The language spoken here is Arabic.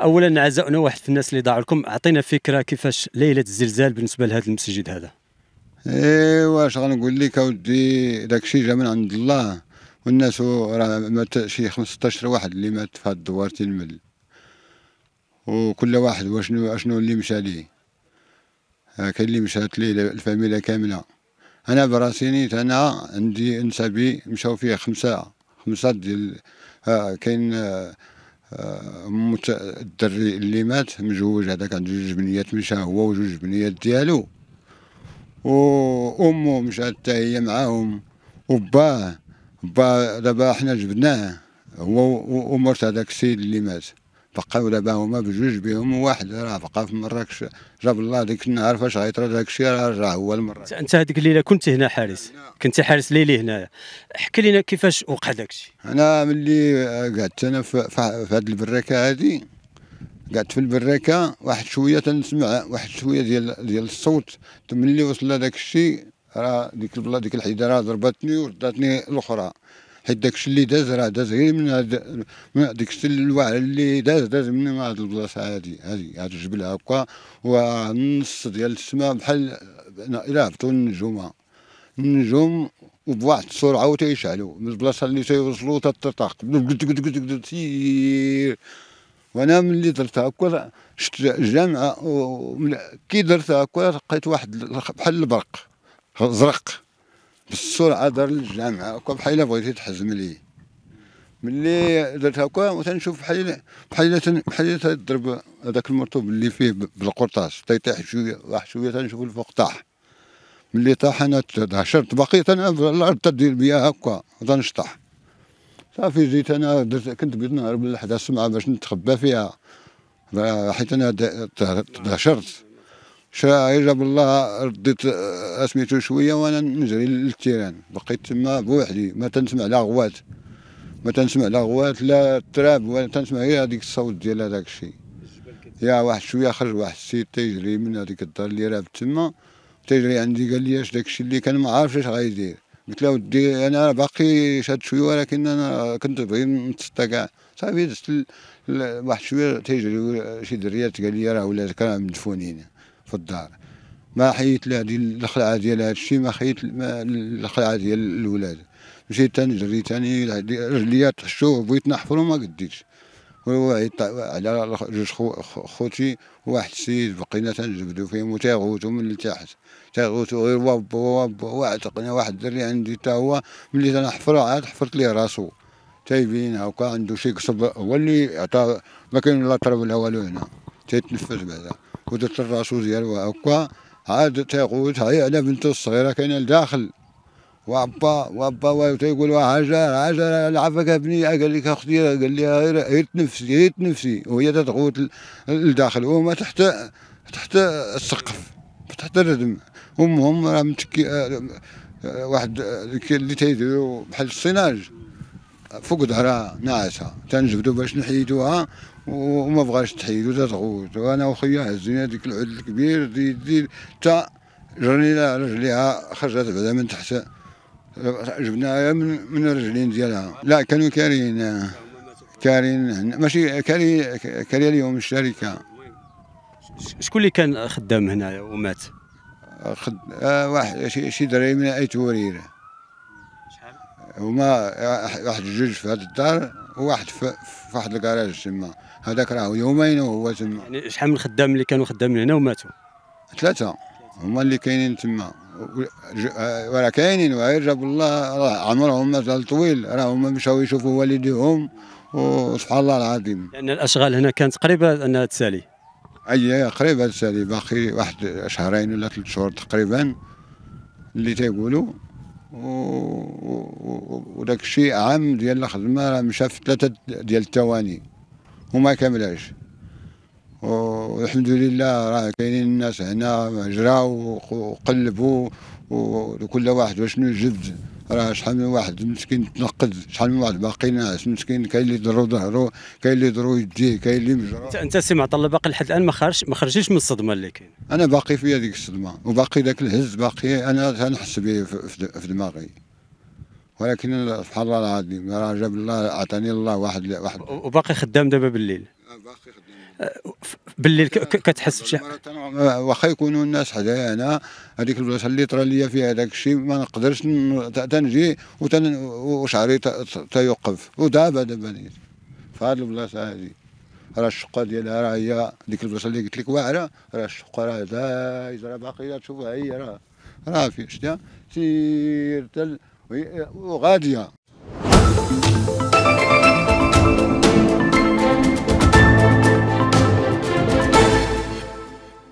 اولا اعزائنا واحد في الناس اللي ضاعوا لكم اعطينا فكره كيفاش ليله الزلزال بالنسبه لهذا المسجد هذا ايوا واش غنقول لك اودي داك الشيء جا من عند الله والناس راه مات شي 15 واحد اللي مات في هاد الدوار المل وكل واحد واشنو اشنو اللي مشى ليه آه، كاين اللي مشات ليه الفاميلا كامله انا براسي نيت انا عندي نسابي مشاو فيه خمسه خمسه ديال آه، كاين آه، الدري اللي مات مزوج هذا كان جوج بنيات مشى هو وجوج بنيات ديالو وامه مشات حتى هي معاهم وباه با دابا حنا جبناه هو ومرت هذاك السيد اللي مات فقا باهما بجوج بهم واحد راه بقى في مراكش جاب الله ديك النهار فاش غيطرا داك الشيء راه رجع هو لمراكش انت هذيك الليله كنت هنا حارس كنت حارس ليلي هنايا احكي لنا كيفاش وقع داك الشيء انا ملي قعدت انا في هاد البراكه هادي قعدت في البراكه واحد شويه تنسمع واحد شويه ديال ديال الصوت ملي وصل داك الشيء راه ديك البلا ديك الحيده راه ضربتني ورداتني الاخرى حيت داكشي اللي داز راه داز غير من هاد داكشي الواعر اللي داز داز من هاد البلاصه هادي هادي هاد الجبل هاكا النص ديال السماء بحال الى عرفتو النجومه النجوم وبواحد السرعه وتيشعلوا من البلاصه اللي تيوصلوا تتطاق قد قد قد قد سير وانا ملي درت هاكا شفت الجامعه كي درت هاكا لقيت واحد بحال البرق زرق بالسرعه دار للجامعه هكا بحال بغيتي تحزم لي ملي درت هكا وتنشوف بحال بحال بحال تضرب هذاك المرطوب اللي فيه بالقرطاس تيطيح شويه واحد شويه تنشوف الفوق طاح ملي طاح انا تهشرت بقيت انا الارض تدير بيا هكا وتنشطح صافي جيت انا درت كنت بغيت نهرب لحدا السمعه باش نتخبى فيها حيت انا تهشرت جاب الله رديت آه، اسميتو شويه وانا نجري للتيران بقيت تما بوحدي ما تنسمع لا غوات ما تنسمع لا غوات لا تراب ولا تنسمع غير هذيك الصوت ديال هذاك الشيء يا واحد شويه خرج واحد السيد تيجري من هذيك الدار اللي راه تما تيجري عندي قال لي اش داك الشيء اللي كان ما عارفش اش غايدير قلت له ودي انا باقي شاد شويه ولكن انا كنت بغي نتسطى كاع صافي دزت واحد شويه تيجري شي دريات قال لي راه ولادك كرا مدفونين في الدار ما حيت لها دي الخلعه ديال هذا الشيء ما حيت الخلعه ديال الولاد مشيت ثاني جري ثاني رجليا تحشوا بغيت نحفروا ما قديتش وعيط على جوج خوتي واحد السيد بقينا تنجبدو فيهم وتيغوتو من التحت تيغوتو غير واب واب وعتقنا واحد الدري عندي تا هو ملي تنحفر عاد حفرت ليه راسو تايبين هاكا عنده شي قصب هو اللي عطا ما كاين لا طرب لا والو هنا تيتنفس بعدا كنت الراسو ديالها هكا عاد تيقول هاي على بنته الصغيره كاينه لداخل وابا وابا تيقول عجل عجل العافاك ابني قال لك اختي قال لي غير تنفسي غير تنفسي وهي تتغوت لداخل وما تحت تحت السقف تحت الردم امهم راه متكي واحد اللي تيديروا بحال الصناج فوق ظهرها ناعسه تنجبدوا باش نحيدوها وما بغاش تحيد وتتغوت وانا وخويا هزينا هذيك العود الكبير دي دي حتى جرني على رجليها خرجت بعدا من تحت جبناها من من الرجلين ديالها لا كانوا كارين كارين ماشي كاري كاري اليوم الشركه شكون اللي كان خدام هنايا ومات خد آه واحد شي دري من ايتورير وما واحد جوج في هذا الدار وواحد في واحد الكراج تما هذاك راه يومين وهو تما يعني شحال من خدام اللي كانوا خدامين هنا وماتوا ثلاثة هما اللي كاينين تما آه، وراه كاينين وغير جاب الله راه عمرهم مازال طويل راه هما مشاو يشوفوا والديهم وسبحان الله العظيم لان الاشغال هنا كانت قريبه انها تسالي اي قريبه تسالي باقي واحد شهرين ولا ثلاث شهور تقريبا اللي تيقولوا وداك الشيء عام ديال الخدمه راه مشى في ثلاثه ديال التواني وما كملاش والحمد لله راه كاينين الناس هنا جراو وقلبوا وكل واحد وشنو جد راه شحال من واحد مسكين تنقد شحال من واحد باقي ناعس مسكين كاين اللي ضرو ظهرو كاين اللي ضرو يديه كاين اللي مجرى انت انت سي معطل باقي لحد الان ما خرجش ما خرجتش من الصدمه اللي كاين انا باقي في هذيك الصدمه وباقي ذاك الهز باقي انا تنحس به في دماغي ولكن سبحان الله العظيم راه جاب الله عطاني الله واحد واحد وباقي خدام دابا بالليل باقي كتحس بشي واخا يكونوا الناس حدايا انا هذيك البلاصه اللي طرا ليا فيها هذاك الشيء ما نقدرش تنجي وشعري تيوقف ودابا دابا نيت في هذه البلاصه هذه راه الشقه ديالها راه هي ديك البلاصه اللي قلت لك واعره راه الشقه راه دايزه راه باقيه تشوفها هي راه راه فيها شتيها سير وغاديه